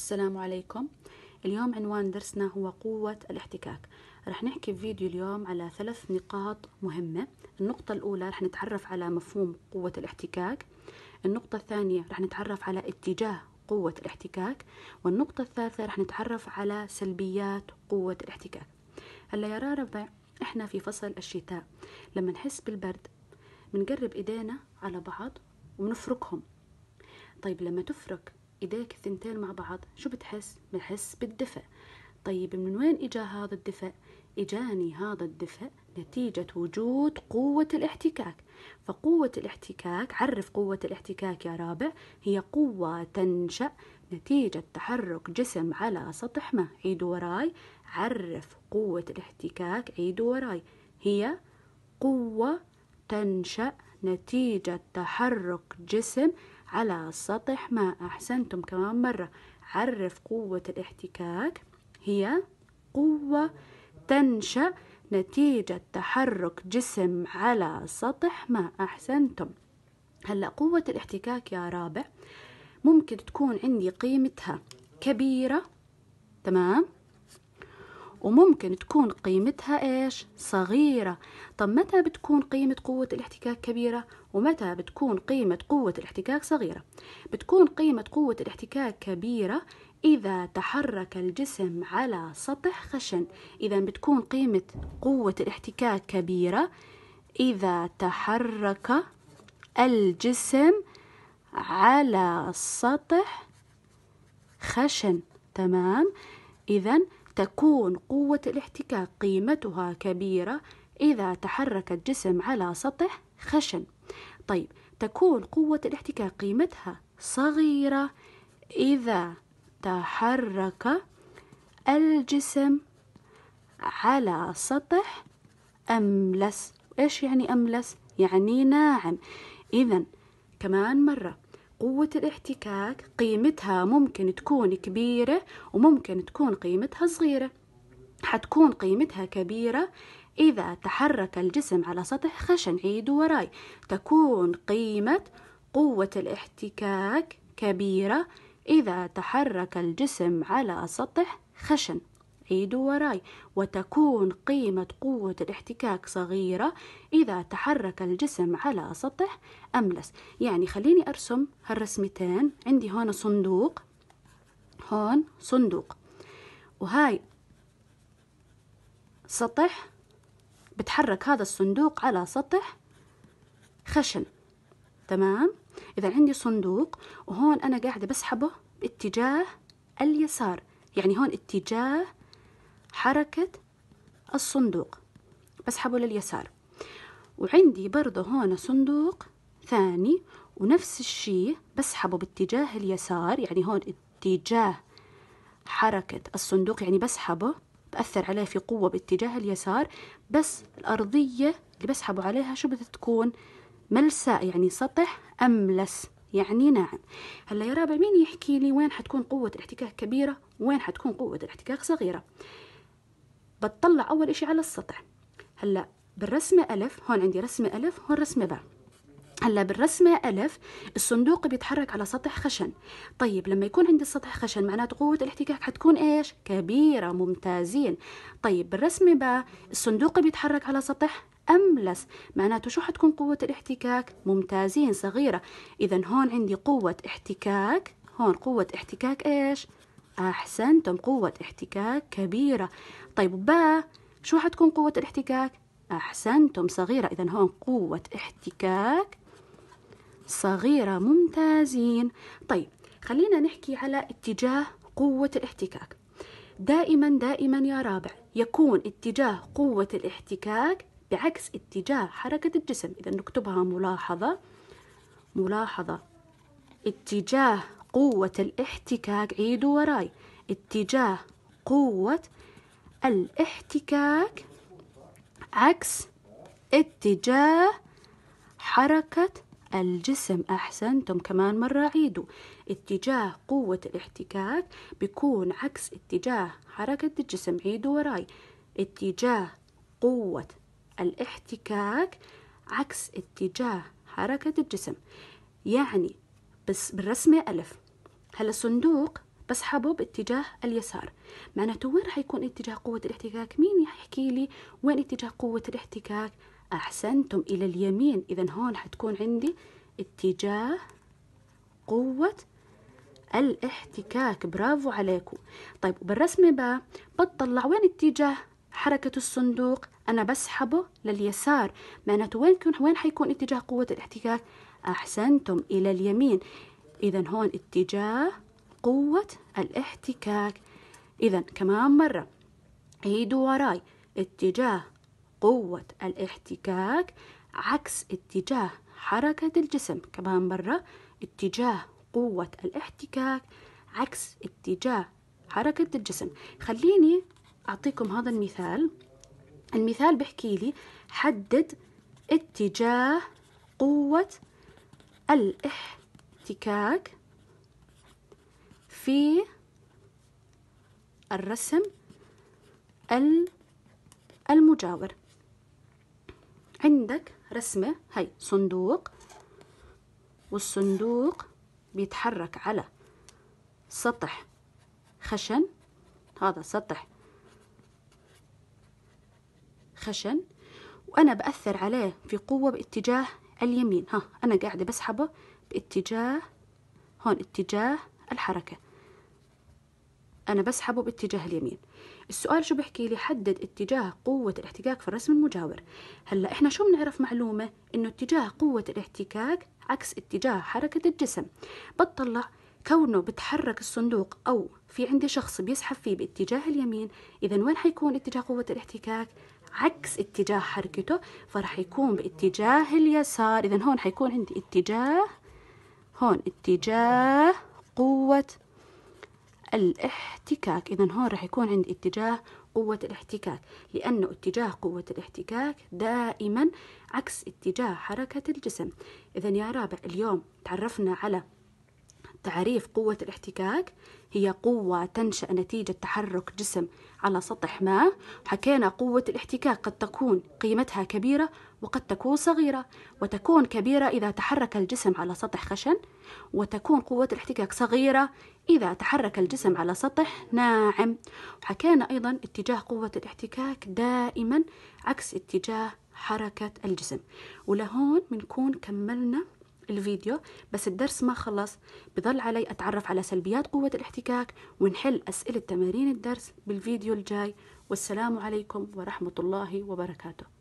السلام عليكم اليوم عنوان درسنا هو قوة الاحتكاك رح نحكي بفيديو اليوم على ثلاث نقاط مهمة النقطة الأولى رح نتعرف على مفهوم قوة الاحتكاك النقطة الثانية رح نتعرف على اتجاه قوة الاحتكاك والنقطة الثالثة رح نتعرف على سلبيات قوة الاحتكاك هلا يا رابع احنا في فصل الشتاء لما نحس بالبرد بنقرب ايدينا على بعض ونفركهم طيب لما تفرك إيديك الثنتين مع بعض شو بتحس؟ بتحس بالدفء طيب من وين إجا هذا الدفء؟ إجاني هذا الدفء نتيجة وجود قوة الاحتكاك فقوة الاحتكاك عرف قوة الاحتكاك يا رابع هي قوة تنشأ نتيجة تحرك جسم على سطح ما عيد وراي عرف قوة الاحتكاك عيد وراي هي قوة تنشأ نتيجة تحرك جسم على سطح ماء أحسنتم كمان مرة عرف قوة الاحتكاك هي قوة تنشأ نتيجة تحرك جسم على سطح ماء أحسنتم هلأ قوة الاحتكاك يا رابع ممكن تكون عندي قيمتها كبيرة تمام وممكن تكون قيمتها ايش صغيرة طب متى بتكون قيمة قوة الاحتكاك كبيرة ومتى بتكون قيمة قوة الاحتكاك صغيرة بتكون قيمة قوة الاحتكاك كبيرة إذا تحرك الجسم على سطح خشن إذا بتكون قيمة قوة الاحتكاك كبيرة إذا تحرك الجسم على سطح خشن تمام إذا تكون قوة الاحتكاك قيمتها كبيرة إذا تحرك الجسم على سطح خشن طيب تكون قوة الاحتكاك قيمتها صغيرة إذا تحرك الجسم على سطح أملس إيش يعني أملس؟ يعني ناعم إذا كمان مرة قوة الاحتكاك قيمتها ممكن تكون كبيرة وممكن تكون قيمتها صغيرة حتكون قيمتها كبيرة إذا تحرك الجسم على سطح خشن عيدوا وراي تكون قيمة قوة الاحتكاك كبيرة إذا تحرك الجسم على سطح خشن عيدوا وراي وتكون قيمة قوة الاحتكاك صغيرة إذا تحرك الجسم على سطح أملس يعني خليني أرسم هالرسمتين عندي هون صندوق هون صندوق وهاي سطح بتحرك هذا الصندوق على سطح خشن تمام إذا عندي صندوق وهون أنا قاعدة بسحبه باتجاه اليسار يعني هون اتجاه حركة الصندوق بسحبه لليسار وعندي برضه هون صندوق ثاني ونفس الشيء بسحبه باتجاه اليسار يعني هون اتجاه حركة الصندوق يعني بسحبه بأثر عليه في قوة باتجاه اليسار بس الأرضية اللي بسحبوا عليها شو بدها تكون ملساء يعني سطح أملس يعني ناعم هلا يا رابع مين يحكي لي وين حتكون قوة الاحتكاك كبيرة وين حتكون قوة الاحتكاك صغيرة بتطلع أول إشي على السطح هلا بالرسمة ألف هون عندي رسمة ألف هون رسمة باء هلا بالرسمة ألف الصندوق بيتحرك على سطح خشن طيب لما يكون عندي السطح خشن معناته قوة الاحتكاك حتكون إيش كبيرة ممتازين طيب بالرسمة باء الصندوق بيتحرك على سطح أملس معناته شو حتكون قوة الاحتكاك ممتازين صغيرة إذا هون عندي قوة احتكاك هون قوة احتكاك إيش أحسنتم قوة احتكاك كبيرة طيب باء شو حتكون قوة الاحتكاك أحسنتم صغيرة إذا هون قوة احتكاك صغيرة ممتازين طيب خلينا نحكي على اتجاه قوة الاحتكاك دائما دائما يا رابع يكون اتجاه قوة الاحتكاك بعكس اتجاه حركة الجسم إذا نكتبها ملاحظة ملاحظة اتجاه قوة الاحتكاك عيدوا وراي اتجاه قوة الاحتكاك عكس اتجاه حركة الجسم أحسنتم كمان مرة عيدوا اتجاه قوة الاحتكاك بيكون عكس اتجاه حركة الجسم عيدوا وراي اتجاه قوة الاحتكاك عكس اتجاه حركة الجسم يعني بس بالرسمة ألف هلا الصندوق بسحبه باتجاه اليسار معناته وين راح يكون اتجاه قوة الاحتكاك مين يحكي لي وين اتجاه قوة الاحتكاك أحسنتم إلى اليمين إذا هون حتكون عندي اتجاه قوة الاحتكاك برافو عليكم طيب بالرسمة با بتطلع وين اتجاه حركة الصندوق أنا بسحبه لليسار معناته وين كن وين حيكون اتجاه قوة الاحتكاك أحسنتم إلى اليمين إذا هون اتجاه قوة الاحتكاك إذا كمان مرة عيدوا وراي اتجاه قوة الاحتكاك عكس اتجاه حركة الجسم كمان مرة اتجاه قوة الاحتكاك عكس اتجاه حركة الجسم خليني أعطيكم هذا المثال المثال بحكي لي حدد اتجاه قوة الاحتكاك في الرسم المجاور عندك رسمة هي صندوق والصندوق بيتحرك على سطح خشن هذا سطح خشن وأنا بأثر عليه في قوة باتجاه اليمين ها أنا قاعدة بسحبه باتجاه هون اتجاه الحركة أنا بسحبه باتجاه اليمين السؤال شو بحكي لي حدد اتجاه قوة الاحتكاك في الرسم المجاور هلا احنا شو بنعرف معلومة انه اتجاه قوة الاحتكاك عكس اتجاه حركة الجسم بتطلع كونه بتحرك الصندوق أو في عندي شخص بيسحب فيه باتجاه اليمين إذا وين حيكون اتجاه قوة الاحتكاك عكس اتجاه حركته فرح يكون باتجاه اليسار إذا هون حيكون عندي اتجاه هون اتجاه قوة الاحتكاك إذا هون راح يكون عند اتجاه قوة الاحتكاك لأنه اتجاه قوة الاحتكاك دائما عكس اتجاه حركة الجسم إذا يا رابع اليوم تعرفنا على تعريف قوة الاحتكاك هي قوة تنشأ نتيجة تحرك جسم على سطح ما حكينا قوة الاحتكاك قد تكون قيمتها كبيرة وقد تكون صغيرة وتكون كبيرة إذا تحرك الجسم على سطح خشن وتكون قوة الاحتكاك صغيرة إذا تحرك الجسم على سطح ناعم وحكينا أيضا اتجاه قوة الاحتكاك دائما عكس اتجاه حركة الجسم ولهون بنكون كملنا الفيديو بس الدرس ما خلص بضل علي أتعرف على سلبيات قوة الاحتكاك ونحل أسئلة تمارين الدرس بالفيديو الجاي والسلام عليكم ورحمة الله وبركاته